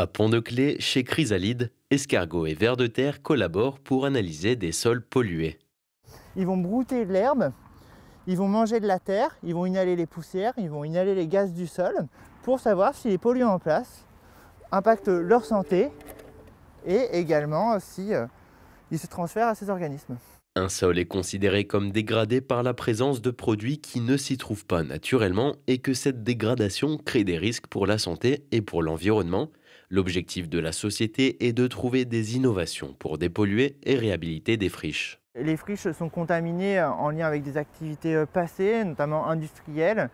À Pont-de-Clé, chez Chrysalide, escargots et vers de terre collaborent pour analyser des sols pollués. Ils vont brouter de l'herbe, ils vont manger de la terre, ils vont inhaler les poussières, ils vont inhaler les gaz du sol pour savoir si les polluants en place impactent leur santé et également si euh, ils se transfèrent à ces organismes. Un sol est considéré comme dégradé par la présence de produits qui ne s'y trouvent pas naturellement et que cette dégradation crée des risques pour la santé et pour l'environnement. L'objectif de la société est de trouver des innovations pour dépolluer et réhabiliter des friches. Les friches sont contaminées euh, en lien avec des activités euh, passées, notamment industrielles,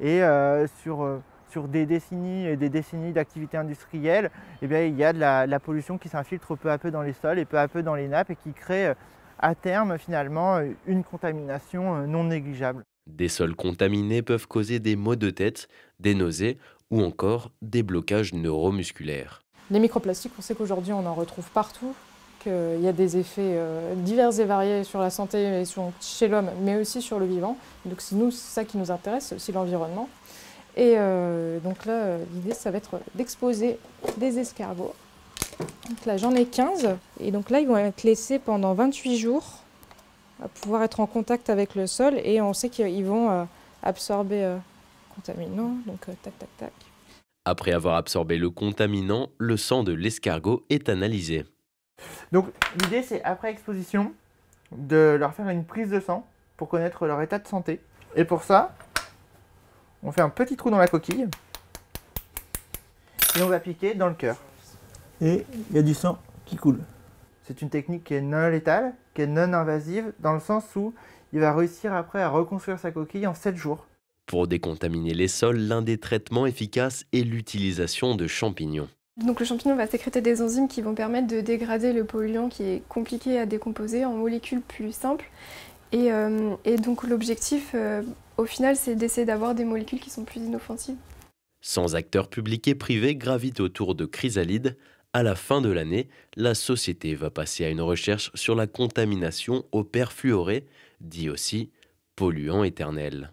et euh, sur, sur, des décennies et des décennies d'activités industrielles, eh bien, il y a de la, de la pollution qui s'infiltre peu à peu dans les sols et peu à peu dans les nappes et qui crée à terme finalement une contamination non négligeable. Des sols contaminés peuvent causer des maux de tête, des nausées ou encore des blocages neuromusculaires. Les microplastiques, on sait qu'aujourd'hui on en retrouve partout, qu'il y a des effets euh, divers et variés sur la santé chez l'homme, mais aussi sur le vivant. Donc c'est nous, ça qui nous intéresse, c'est l'environnement. Et euh, donc là, l'idée, ça va être d'exposer des escargots. Donc là, j'en ai 15. Et donc là, ils vont être laissés pendant 28 jours pouvoir être en contact avec le sol et on sait qu'ils vont euh, absorber euh, contaminant. donc euh, tac tac tac. Après avoir absorbé le contaminant, le sang de l'escargot est analysé. Donc l'idée c'est après exposition de leur faire une prise de sang pour connaître leur état de santé. Et pour ça, on fait un petit trou dans la coquille et on va piquer dans le cœur. Et il y a du sang qui coule. C'est une technique qui est non létale, qui est non invasive, dans le sens où il va réussir après à reconstruire sa coquille en 7 jours. Pour décontaminer les sols, l'un des traitements efficaces est l'utilisation de champignons. Donc le champignon va sécréter des enzymes qui vont permettre de dégrader le polluant qui est compliqué à décomposer en molécules plus simples. Et, euh, donc l'objectif, euh, au final, c'est d'essayer d'avoir des molécules qui sont plus inoffensives. Sans acteurs publics et privés gravitent autour de chrysalides, à la fin de l'année, la société va passer à une recherche sur la contamination au perfluoré, dit aussi polluant éternel.